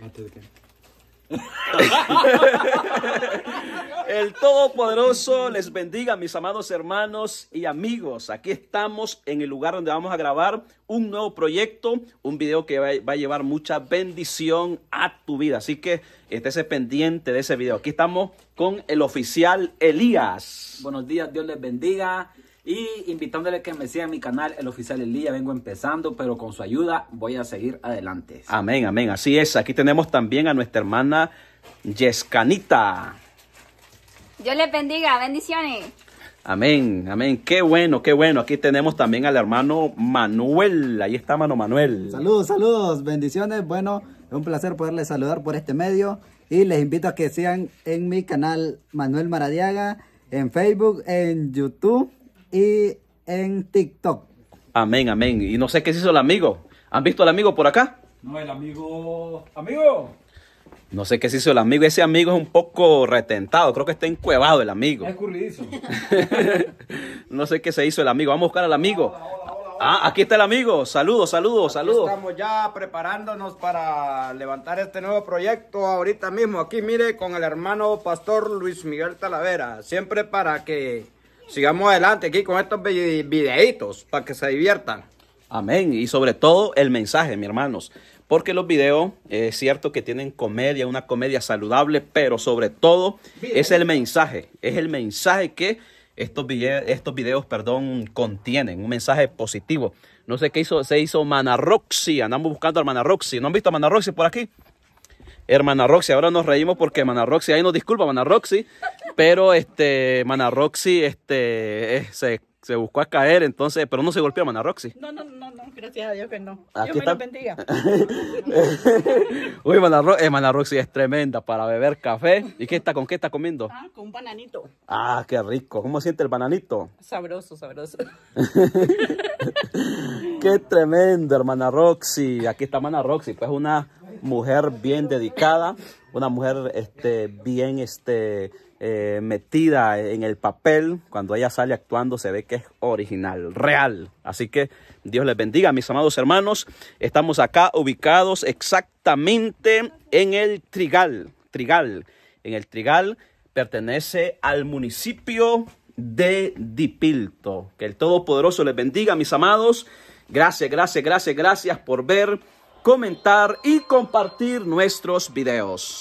El Todopoderoso les bendiga, mis amados hermanos y amigos. Aquí estamos en el lugar donde vamos a grabar un nuevo proyecto, un video que va a llevar mucha bendición a tu vida. Así que estés pendiente de ese video. Aquí estamos con el oficial Elías. Buenos días, Dios les bendiga. Y invitándole que me sigan en mi canal, el oficial día vengo empezando, pero con su ayuda voy a seguir adelante. Amén, amén. Así es, aquí tenemos también a nuestra hermana Yescanita. Dios les bendiga, bendiciones. Amén, amén. Qué bueno, qué bueno. Aquí tenemos también al hermano Manuel. Ahí está, mano Manuel. Saludos, saludos, bendiciones. Bueno, es un placer poderles saludar por este medio. Y les invito a que sigan en mi canal Manuel Maradiaga, en Facebook, en YouTube y en TikTok. Amén, amén. Y no sé qué se hizo el amigo. ¿Han visto al amigo por acá? No, el amigo... Amigo. No sé qué se hizo el amigo. Ese amigo es un poco retentado. Creo que está encuevado el amigo. Es no sé qué se hizo el amigo. Vamos a buscar al amigo. ah, aquí está el amigo. Saludos, saludos, saludos. Estamos ya preparándonos para levantar este nuevo proyecto ahorita mismo. Aquí mire con el hermano pastor Luis Miguel Talavera. Siempre para que sigamos adelante aquí con estos videitos para que se diviertan. Amén. Y sobre todo el mensaje, mis hermanos. Porque los videos, eh, es cierto que tienen comedia, una comedia saludable, pero sobre todo es el mensaje. Es el mensaje que estos, estos videos perdón, contienen, un mensaje positivo. No sé qué hizo, se hizo Manaroxi, Andamos buscando al Manaroxi, ¿No han visto a Manaroxi por aquí? hermana Roxy. Ahora nos reímos porque Mana Roxy, ahí nos disculpa, hermana pero este, hermana este, se, buscó a caer, entonces, pero no se golpeó, hermana No, no, no, no, gracias a Dios que no. Dios me lo bendiga. Uy, hermana, es tremenda para beber café. ¿Y qué está, con qué está comiendo? Ah, con un bananito. Ah, qué rico. ¿Cómo siente el bananito? Sabroso, sabroso. qué tremenda hermana Roxy. Aquí está hermana Roxy, pues una mujer bien dedicada, una mujer este, bien este, eh, metida en el papel. Cuando ella sale actuando se ve que es original, real. Así que Dios les bendiga, mis amados hermanos. Estamos acá ubicados exactamente en el Trigal. Trigal. En el Trigal pertenece al municipio de Dipilto. Que el Todopoderoso les bendiga, mis amados. Gracias, gracias, gracias, gracias por ver comentar y compartir nuestros videos.